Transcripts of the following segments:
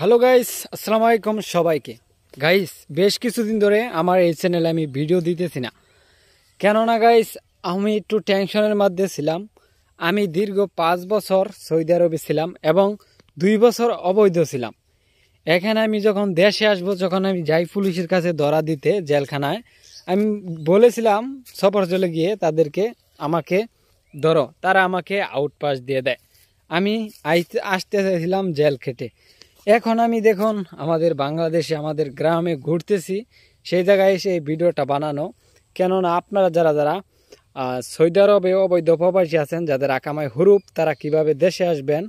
hello guys আসসালামু আলাইকুম সবাইকে গাইস বেশ কিছুদিন ধরে আমার এই চ্যানেলে আমি ভিডিও দিতেছি না কেননা গাইস আমি একটু টেনশনের মধ্যে ছিলাম আমি দীর্ঘ পাঁচ বছর সৌদি আরবে ছিলাম এবং দুই বছর অবৈধ ছিলাম এখানে আমি যখন দেশে আসব যখন আমি যাই পুলিশের কাছে ধরা দিতে জেলখানায় আমি বলেছিলাম সফর চলে গিয়ে তাদেরকে আমাকে ধরো তারা আমাকে আউট পাস দিয়ে দেয় আমি আসতে চাইছিলাম জেল খেটে এখন আমি দেখুন আমাদের বাংলাদেশে আমাদের গ্রামে ঘুরতেছি সেই জায়গায় এসে এই ভিডিওটা বানানো কেননা আপনারা যারা যারা সৌদি আরবে অবৈধ প্রবাসী আছেন যাদের আকামায় হুরুপ তারা কিভাবে দেশে আসবেন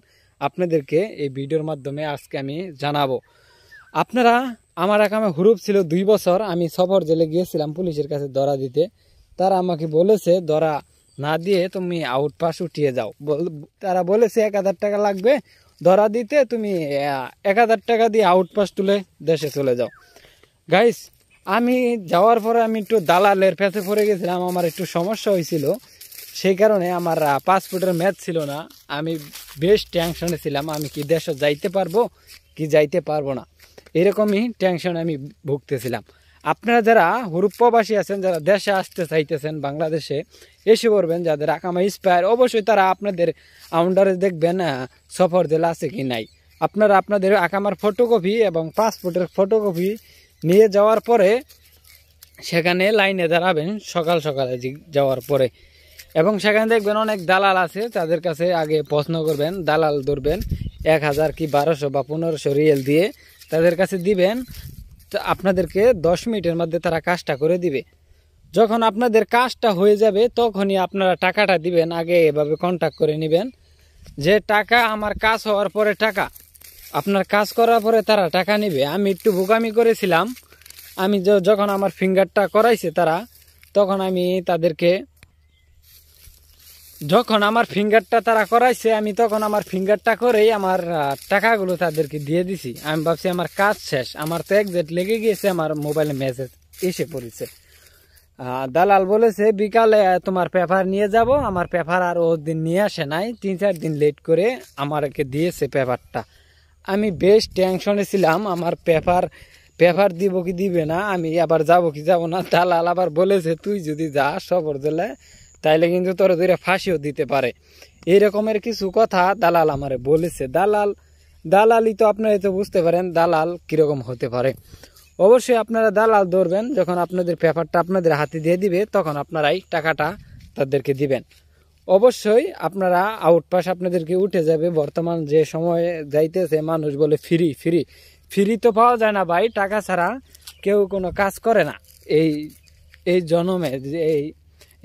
আপনাদেরকে এই ভিডিওর মাধ্যমে আজকে আমি জানাবো আপনারা আমার আকামে হুরুপ ছিল দুই বছর আমি সফর জেলে গিয়েছিলাম পুলিশের কাছে দরা দিতে তারা আমাকে বলেছে দরা না দিয়ে তুমি আউট পাস উঠিয়ে যাও তারা বলেছে এক হাজার টাকা লাগবে ধরা দিতে তুমি এক হাজার টাকা দিয়ে আউটপাস তুলে দেশে চলে যাও গাইস আমি যাওয়ার পরে আমি একটু দালালের পেঁচে পড়ে গেছিলাম আমার একটু সমস্যা হয়েছিল সেই কারণে আমার পাসপোর্টের ম্যাচ ছিল না আমি বেশ টেনশনে ছিলাম আমি কি দেশে যাইতে পারবো কি যাইতে পারবো না এরকমই টেনশন আমি ভুগতেছিলাম আপনারা যারা হরুপ্পাবাসী আছেন যারা দেশে আসতে চাইতেছেন বাংলাদেশে এসে পড়বেন যাদের আকামা ইন্সপায়ার অবশ্যই তারা আপনাদের আউন্ডারে দেখবেন সফর জেলা আছে কি নাই আপনারা আপনাদের আকামার ফটোকপি এবং পাসপোর্টের ফটোকপি নিয়ে যাওয়ার পরে সেখানে লাইনে দাঁড়াবেন সকাল সকালে যাওয়ার পরে এবং সেখানে দেখবেন অনেক দালাল আছে তাদের কাছে আগে প্রশ্ন করবেন দালাল ধরবেন এক হাজার কি বারোশো বা পনেরোশো রিয়েল দিয়ে তাদের কাছে দিবেন তো আপনাদেরকে দশ মিনিটের মধ্যে তারা কাজটা করে দিবে যখন আপনাদের কাজটা হয়ে যাবে তখনই আপনারা টাকাটা দিবেন আগে এভাবে কন্ট্যাক্ট করে নেবেন যে টাকা আমার কাজ হওয়ার পরে টাকা আপনার কাজ করার পরে তারা টাকা নেবে আমি একটু বোকামি করেছিলাম আমি যখন আমার ফিঙ্গারটা করাইছে তারা তখন আমি তাদেরকে যখন আমার ফিঙ্গারটা তারা করাইছে আমি তখন আমার ফিঙ্গারটা করেই আমার টাকাগুলো তাদেরকে দিয়ে দিছি আমি ভাবছি আমার কাজ শেষ আমার তো একজেট লেগে গিয়েছে আমার মোবাইলে মেসেজ এসে পড়েছে দালাল বলেছে বিকালে তোমার পেপার নিয়ে যাব আমার পেপার আর ওর দিন নিয়ে আসে নাই তিন চার দিন লেট করে আমারকে দিয়েছে পেপারটা আমি বেশ টেনশনে ছিলাম আমার পেপার পেপার দিব কি দিবে না আমি আবার যাব কি যাব না দালাল আবার বলেছে তুই যদি যা সবর জেলায় তাইলে কিন্তু তোর দূরে ফাঁসিও দিতে পারে এইরকমের কিছু কথা দালাল আমারে বলেছে দালাল দালালই তো আপনারা তো বুঝতে পারেন দালাল কীরকম হতে পারে অবশ্যই আপনারা দালাল ধরবেন যখন আপনাদের পেপারটা আপনাদের হাতে দিয়ে দিবে তখন আপনারাই টাকাটা তাদেরকে দিবেন অবশ্যই আপনারা আউটপাস আপনাদেরকে উঠে যাবে বর্তমান যে সময়ে যাইতেছে মানুষ বলে ফ্রি ফ্রি ফ্রি তো পাওয়া যায় না ভাই টাকা ছাড়া কেউ কোনো কাজ করে না এই এই জনমে এই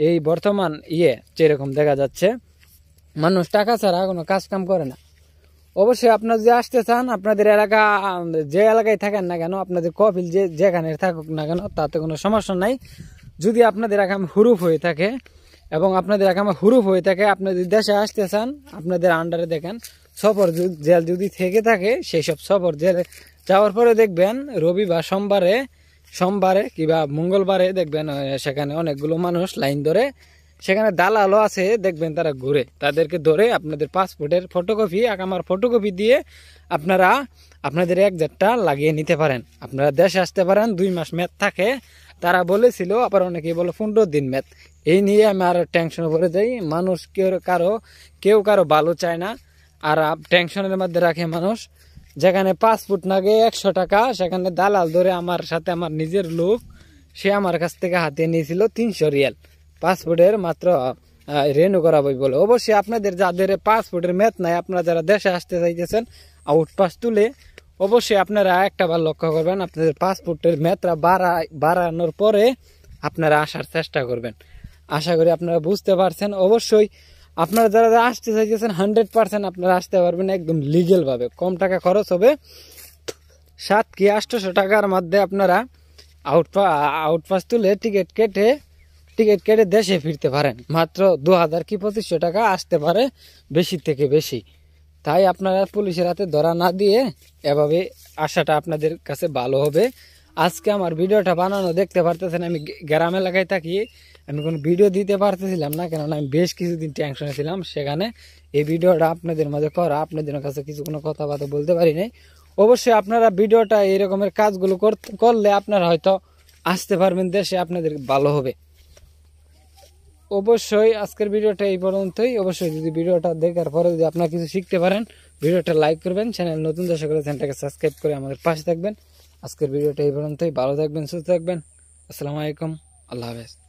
এই বর্তমান ইয়ে যেরকম দেখা যাচ্ছে মানুষ টাকা ছাড়া কোনো কাজ কাম করে না অবশ্যই আপনারা যে আসতে চান আপনাদের এলাকা যে এলাকায় থাকেন না কেন আপনাদের কফিল যে যেখানে থাকুক না কেন তাতে কোনো সমস্যা নাই যদি আপনাদের আগাম হুরুপ হয়ে থাকে এবং আপনাদের আগামে হুরুপ হয়ে থাকে আপনি যদি দেশে আসতে চান আপনাদের আন্ডারে দেখেন সফর জেল যদি থেকে থাকে সেই সব সফর জেলে যাওয়ার পরে দেখবেন রবি বা সোমবারে সোমবারে কিংবা মঙ্গলবারে দেখবেন সেখানে অনেকগুলো মানুষ লাইন ধরে সেখানে দালালও আছে দেখবেন তারা ঘুরে তাদেরকে ধরে আপনাদের পাসপোর্টের ফটোকপি আমার ফটোকপি দিয়ে আপনারা আপনাদের এক জারটা লাগিয়ে নিতে পারেন আপনারা দেশে আসতে পারেন দুই মাস মেয়াদ থাকে তারা বলেছিল আবার অনেকেই বলে পনেরো দিন মেয়াদ এই নিয়ে আমি আর টেনশন করে যাই মানুষ কেউ কারো কেউ কারো ভালো চায় না আর টেনশনের মধ্যে রাখে মানুষ যেখানে পাসপোর্ট নাগে একশো টাকা সেখানে দালাল ধরে আমার সাথে আমার নিজের লোক সে আমার কাছ থেকে হাতে নিয়েছিল তিনশো রিয়াল পাসপোর্টের মাত্র রেনু করা বই বলে অবশ্যই আপনাদের যাদের পাসপোর্টের ম্যাথ নাই আপনারা যারা দেশে আসতে চাইতেছেন আউট পাস তুলে অবশ্যই আপনারা একটা বার লক্ষ্য করবেন আপনাদের পাসপোর্টের ম্যাথরা বাড়া বাড়ানোর পরে আপনারা আসার চেষ্টা করবেন আশা করি আপনারা বুঝতে পারছেন অবশ্যই আপনারা যারা যারা আসতে চাইতেছেন হান্ড্রেড পার্সেন্ট আপনারা আসতে পারবেন একদম লিগেলভাবে কম টাকা খরচ হবে সাত কি আটশোশো টাকার মধ্যে আপনারা আউট আউটপাস তুলে টিকিট কেটে টিকিট কেটে দেশে ফিরতে পারেন মাত্র দু হাজার কি পঁচিশশো টাকা আসতে পারে বেশি থেকে বেশি তাই আপনারা পুলিশের হাতে ধরা না দিয়ে এভাবে আসাটা আপনাদের কাছে ভালো হবে আজকে আমার ভিডিওটা বানানো দেখতে পারতেছেন আমি গ্রাম এলাকায় থাকি আমি কোনো ভিডিও দিতে পারতেছিলাম না কেননা আমি বেশ কিছুদিন টেনশনে ছিলাম সেখানে এই ভিডিওটা আপনাদের মাঝে করা আপনাদের কাছে কিছু কোনো কথাবার্তা বলতে পারি নাই অবশ্যই আপনারা ভিডিওটা এই রকমের কাজগুলো করলে আপনারা হয়তো আসতে পারবেন দেশে আপনাদের ভালো হবে অবশ্যই আজকের ভিডিওটা এই পর্যন্তই অবশ্যই যদি ভিডিওটা দেখার পরে যদি আপনারা কিছু শিখতে পারেন ভিডিওটা লাইক করবেন চ্যানেল নতুন দর্শক করে চ্যানেলটাকে সাবস্ক্রাইব করে আমাদের পাশে থাকবেন আজকের ভিডিওটা এই পর্যন্তই ভালো থাকবেন সুস্থ থাকবেন আসসালামু আলাইকুম আল্লাহ হাফেজ